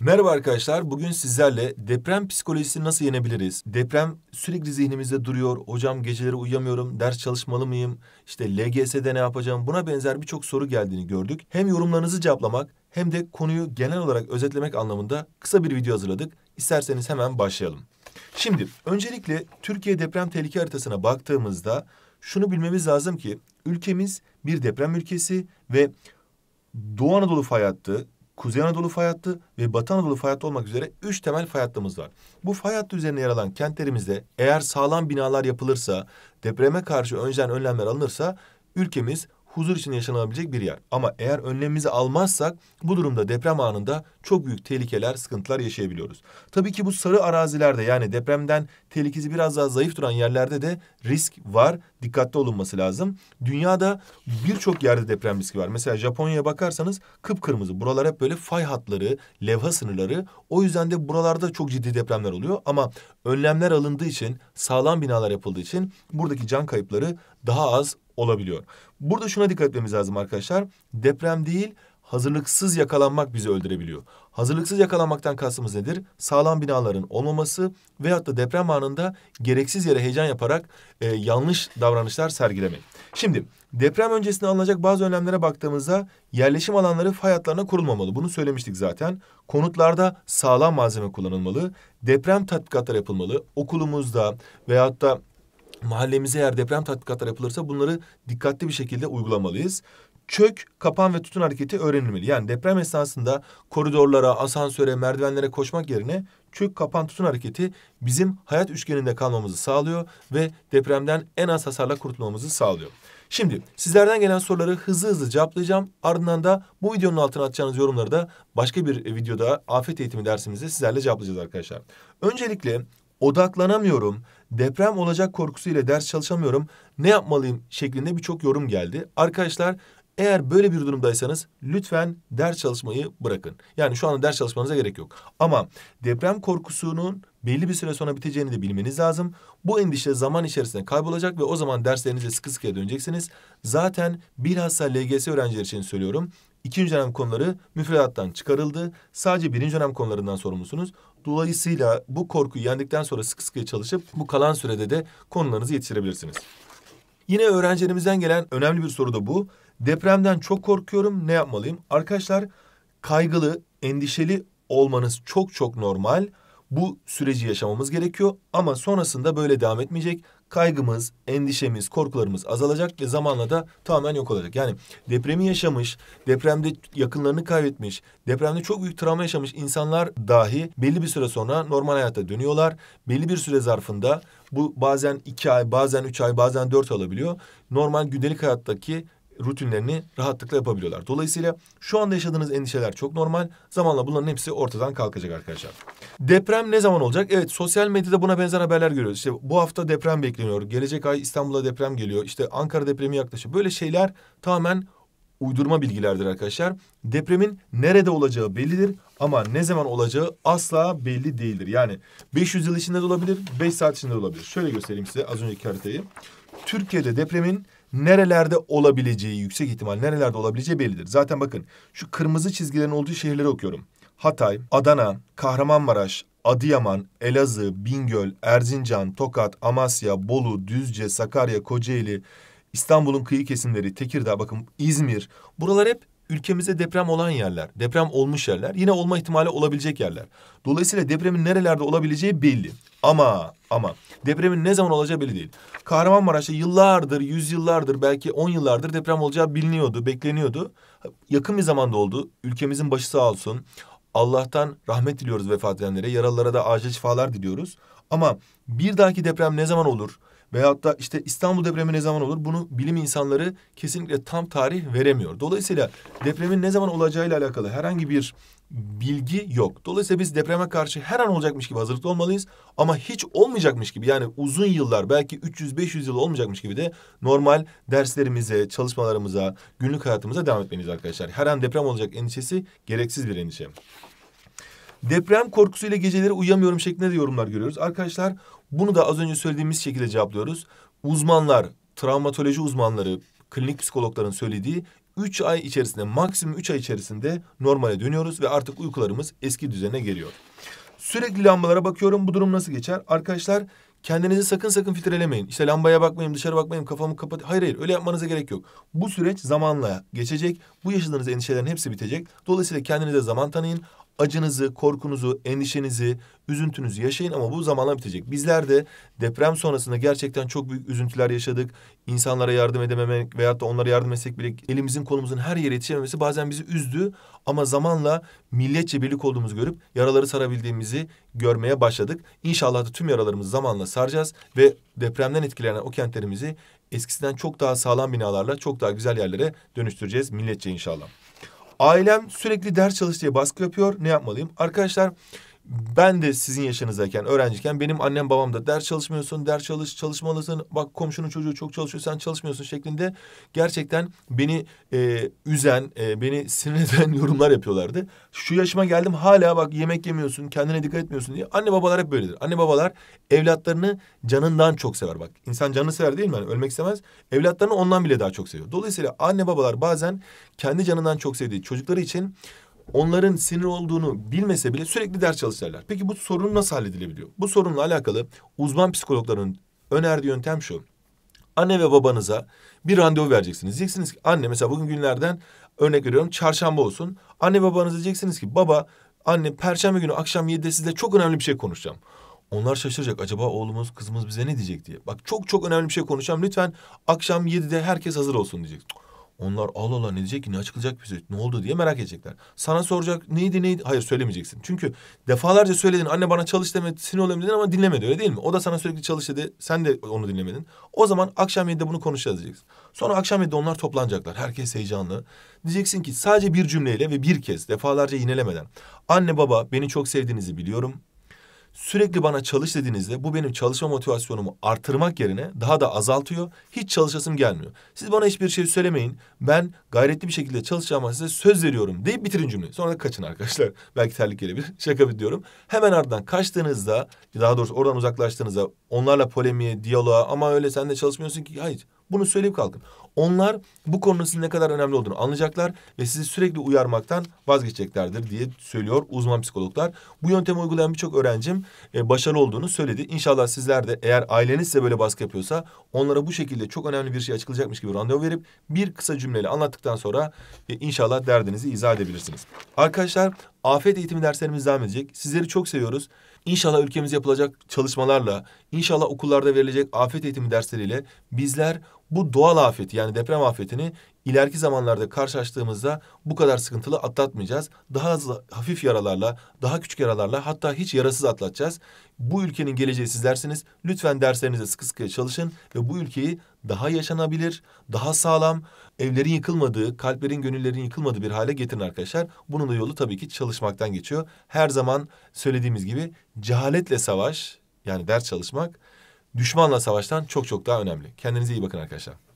Merhaba arkadaşlar, bugün sizlerle deprem psikolojisini nasıl yenebiliriz? Deprem sürekli zihnimizde duruyor, hocam geceleri uyuyamıyorum, ders çalışmalı mıyım, işte LGS'de ne yapacağım buna benzer birçok soru geldiğini gördük. Hem yorumlarınızı cevaplamak hem de konuyu genel olarak özetlemek anlamında kısa bir video hazırladık. İsterseniz hemen başlayalım. Şimdi öncelikle Türkiye deprem tehlike haritasına baktığımızda şunu bilmemiz lazım ki ülkemiz bir deprem ülkesi ve Doğu Anadolu fay hattı, Kuzey Anadolu fay hattı ve Batı Anadolu fay hattı olmak üzere üç temel fay hattımız var. Bu fay hattı üzerine yer alan kentlerimizde eğer sağlam binalar yapılırsa, depreme karşı önceden önlemler alınırsa ülkemiz huzur için yaşanabilecek bir yer. Ama eğer önlemimizi almazsak bu durumda deprem anında çok büyük tehlikeler, sıkıntılar yaşayabiliyoruz. Tabii ki bu sarı arazilerde yani depremden tehlikesi biraz daha zayıf duran yerlerde de risk var. Dikkatli olunması lazım. Dünyada birçok yerde deprem riski var. Mesela Japonya'ya bakarsanız kıpkırmızı. Buralar hep böyle fay hatları, levha sınırları. O yüzden de buralarda çok ciddi depremler oluyor. Ama önlemler alındığı için, sağlam binalar yapıldığı için buradaki can kayıpları daha az olabiliyor. Burada şuna dikkat etmemiz lazım arkadaşlar. Deprem değil hazırlıksız yakalanmak bizi öldürebiliyor. Hazırlıksız yakalanmaktan kastımız nedir? Sağlam binaların olmaması veyahut da deprem anında gereksiz yere heyecan yaparak e, yanlış davranışlar sergilemek. Şimdi deprem öncesinde alınacak bazı önlemlere baktığımızda yerleşim alanları fay hatlarına kurulmamalı. Bunu söylemiştik zaten. Konutlarda sağlam malzeme kullanılmalı. Deprem tatbikatları yapılmalı. Okulumuzda veyahut da mahallemize eğer deprem tatbikatları yapılırsa bunları dikkatli bir şekilde uygulamalıyız. Çök, kapan ve tutun hareketi öğrenilmeli. Yani deprem esnasında koridorlara, asansöre, merdivenlere koşmak yerine çök, kapan, tutun hareketi bizim hayat üçgeninde kalmamızı sağlıyor ve depremden en az hasarla kurtulmamızı sağlıyor. Şimdi sizlerden gelen soruları hızlı hızlı cevaplayacağım. Ardından da bu videonun altına atacağınız yorumları da başka bir videoda afet eğitimi dersimizde sizlerle cevaplayacağız arkadaşlar. Öncelikle odaklanamıyorum, deprem olacak korkusuyla ders çalışamıyorum, ne yapmalıyım şeklinde birçok yorum geldi. Arkadaşlar eğer böyle bir durumdaysanız lütfen ders çalışmayı bırakın. Yani şu anda ders çalışmanıza gerek yok. Ama deprem korkusunun belli bir süre sonra biteceğini de bilmeniz lazım. Bu endişe zaman içerisinde kaybolacak ve o zaman derslerinize sıkı sıkıya döneceksiniz. Zaten bilhassa LGS öğrenciler için söylüyorum. İkinci dönem konuları müfredattan çıkarıldı. Sadece birinci dönem konularından sorumlusunuz. Dolayısıyla bu korkuyu yendikten sonra sıkı sıkıya çalışıp bu kalan sürede de konularınızı yetiştirebilirsiniz. Yine öğrencilerimizden gelen önemli bir soru da bu. Depremden çok korkuyorum, ne yapmalıyım? Arkadaşlar kaygılı, endişeli olmanız çok çok normal. Bu süreci yaşamamız gerekiyor ama sonrasında böyle devam etmeyecek kaygımız, endişemiz, korkularımız azalacak ve zamanla da tamamen yok olacak. Yani depremi yaşamış, depremde yakınlarını kaybetmiş, depremde çok büyük travma yaşamış insanlar dahi belli bir süre sonra normal hayata dönüyorlar. Belli bir süre zarfında bu bazen iki ay, bazen üç ay, bazen dört alabiliyor. Normal gündelik hayattaki rutinlerini rahatlıkla yapabiliyorlar. Dolayısıyla şu anda yaşadığınız endişeler çok normal. Zamanla bunların hepsi ortadan kalkacak arkadaşlar. Deprem ne zaman olacak? Evet sosyal medyada buna benzer haberler görüyoruz. İşte bu hafta deprem bekleniyor. Gelecek ay İstanbul'a deprem geliyor. İşte Ankara depremi yaklaşıyor. Böyle şeyler tamamen uydurma bilgilerdir arkadaşlar. Depremin nerede olacağı bellidir ama ne zaman olacağı asla belli değildir. Yani 500 yıl içinde de olabilir, 5 saat içinde de olabilir. Şöyle göstereyim size az önceki haritayı. Türkiye'de depremin nerelerde olabileceği, yüksek ihtimal nerelerde olabileceği bellidir. Zaten bakın şu kırmızı çizgilerin olduğu şehirleri okuyorum. Hatay, Adana, Kahramanmaraş, Adıyaman, Elazığ, Bingöl, Erzincan, Tokat, Amasya, Bolu, Düzce, Sakarya, Kocaeli, İstanbul'un kıyı kesimleri, Tekirdağ, bakın İzmir. Buralar hep ülkemize deprem olan yerler, deprem olmuş yerler, yine olma ihtimali olabilecek yerler. Dolayısıyla depremin nerelerde olabileceği belli. Ama ama depremin ne zaman olacağı belli değil. Kahramanmaraş'ta yıllardır, yüzyıllardır, belki on yıllardır deprem olacağı biliniyordu, bekleniyordu. Yakın bir zamanda oldu. Ülkemizin başı sağ olsun. Allah'tan rahmet diliyoruz vefat edenlere. Yaralılara da acil şifalar diliyoruz. Ama bir dahaki deprem ne zaman olur? Veyahut da işte İstanbul depremi ne zaman olur? Bunu bilim insanları kesinlikle tam tarih veremiyor. Dolayısıyla depremin ne zaman olacağıyla alakalı herhangi bir bilgi yok. Dolayısıyla biz depreme karşı her an olacakmış gibi hazırlıklı olmalıyız ama hiç olmayacakmış gibi yani uzun yıllar belki 300-500 yıl olmayacakmış gibi de normal derslerimize, çalışmalarımıza, günlük hayatımıza devam etmeliyiz arkadaşlar. Her an deprem olacak endişesi gereksiz bir endişe. Deprem korkusuyla geceleri uyuyamıyorum şeklinde de yorumlar görüyoruz. Arkadaşlar bunu da az önce söylediğimiz şekilde cevaplıyoruz. Uzmanlar, travmatoloji uzmanları, klinik psikologların söylediği üç ay içerisinde, maksimum üç ay içerisinde normale dönüyoruz ve artık uykularımız eski düzene geliyor. Sürekli lambalara bakıyorum. Bu durum nasıl geçer? Arkadaşlar kendinizi sakın sakın filtrelemeyin. İşte lambaya bakmayayım, dışarı bakmayayım, kafamı kapat. Hayır hayır öyle yapmanıza gerek yok. Bu süreç zamanla geçecek. Bu yaşadığınız endişelerin hepsi bitecek. Dolayısıyla kendinize zaman tanıyın acınızı, korkunuzu, endişenizi, üzüntünüzü yaşayın ama bu zamanla bitecek. Bizler de deprem sonrasında gerçekten çok büyük üzüntüler yaşadık. İnsanlara yardım edememek veyahut da onlara yardım etsek bile elimizin kolumuzun her yere yetişememesi bazen bizi üzdü. Ama zamanla milletçe birlik olduğumuzu görüp yaraları sarabildiğimizi görmeye başladık. İnşallah da tüm yaralarımızı zamanla saracağız ve depremden etkilenen o kentlerimizi eskisinden çok daha sağlam binalarla çok daha güzel yerlere dönüştüreceğiz milletçe inşallah. Ailem sürekli ders çalış diye baskı yapıyor. Ne yapmalıyım? Arkadaşlar ben de sizin yaşınızdayken, öğrenciyken benim annem babam da ders çalışmıyorsun, ders çalış, çalışmalısın. Bak komşunun çocuğu çok çalışıyor, sen çalışmıyorsun şeklinde gerçekten beni e, üzen, e, beni sinir eden yorumlar yapıyorlardı. Şu yaşıma geldim hala bak yemek yemiyorsun, kendine dikkat etmiyorsun diye. Anne babalar hep böyledir. Anne babalar evlatlarını canından çok sever bak. insan canını sever değil mi? Yani ölmek istemez. Evlatlarını ondan bile daha çok seviyor. Dolayısıyla anne babalar bazen kendi canından çok sevdiği çocukları için onların sinir olduğunu bilmese bile sürekli ders çalışırlar. Peki bu sorun nasıl halledilebiliyor? Bu sorunla alakalı uzman psikologların önerdiği yöntem şu. Anne ve babanıza bir randevu vereceksiniz. Diyeceksiniz ki anne mesela bugün günlerden örnek veriyorum çarşamba olsun. Anne babanıza diyeceksiniz ki baba anne perşembe günü akşam 7'de sizle çok önemli bir şey konuşacağım. Onlar şaşıracak. Acaba oğlumuz kızımız bize ne diyecek diye. Bak çok çok önemli bir şey konuşacağım. Lütfen akşam 7'de herkes hazır olsun diyecek. Onlar Allah Allah ne diyecek ki ne açıklayacak bize ne oldu diye merak edecekler. Sana soracak neydi neydi hayır söylemeyeceksin. Çünkü defalarca söyledin anne bana çalış demedi sinir olayım dedin ama dinlemedi öyle değil mi? O da sana sürekli çalış dedi sen de onu dinlemedin. O zaman akşam yedide bunu konuşacağız diyeceksin. Sonra akşam yedide onlar toplanacaklar herkes heyecanlı. Diyeceksin ki sadece bir cümleyle ve bir kez defalarca yinelemeden. Anne baba beni çok sevdiğinizi biliyorum sürekli bana çalış dediğinizde bu benim çalışma motivasyonumu artırmak yerine daha da azaltıyor. Hiç çalışasım gelmiyor. Siz bana hiçbir şey söylemeyin. Ben gayretli bir şekilde çalışacağıma size söz veriyorum deyip bitirin cümleyi. Sonra da kaçın arkadaşlar. Belki terlik gelebilir. Şaka bir diyorum. Hemen ardından kaçtığınızda daha doğrusu oradan uzaklaştığınızda onlarla polemiğe, diyaloğa ama öyle sen de çalışmıyorsun ki. Hayır bunu söyleyip kalkın. Onlar bu konunun sizin ne kadar önemli olduğunu anlayacaklar ve sizi sürekli uyarmaktan vazgeçeceklerdir diye söylüyor uzman psikologlar. Bu yöntemi uygulayan birçok öğrencim e, başarılı olduğunu söyledi. İnşallah sizler de eğer aileniz size böyle baskı yapıyorsa onlara bu şekilde çok önemli bir şey açıklayacakmış gibi randevu verip bir kısa cümleyle anlattıktan sonra e, inşallah derdinizi izah edebilirsiniz. Arkadaşlar afet eğitimi derslerimiz devam edecek. Sizleri çok seviyoruz. İnşallah ülkemiz yapılacak çalışmalarla, inşallah okullarda verilecek afet eğitimi dersleriyle bizler bu doğal afeti yani deprem afetini ileriki zamanlarda karşılaştığımızda bu kadar sıkıntılı atlatmayacağız. Daha hızlı, hafif yaralarla, daha küçük yaralarla hatta hiç yarasız atlatacağız. Bu ülkenin geleceği sizlersiniz. Lütfen derslerinize sıkı sıkıya çalışın ve bu ülkeyi daha yaşanabilir, daha sağlam, evlerin yıkılmadığı, kalplerin, gönüllerin yıkılmadığı bir hale getirin arkadaşlar. Bunun da yolu tabii ki çalışmaktan geçiyor. Her zaman söylediğimiz gibi cehaletle savaş yani ders çalışmak düşmanla savaştan çok çok daha önemli. Kendinize iyi bakın arkadaşlar.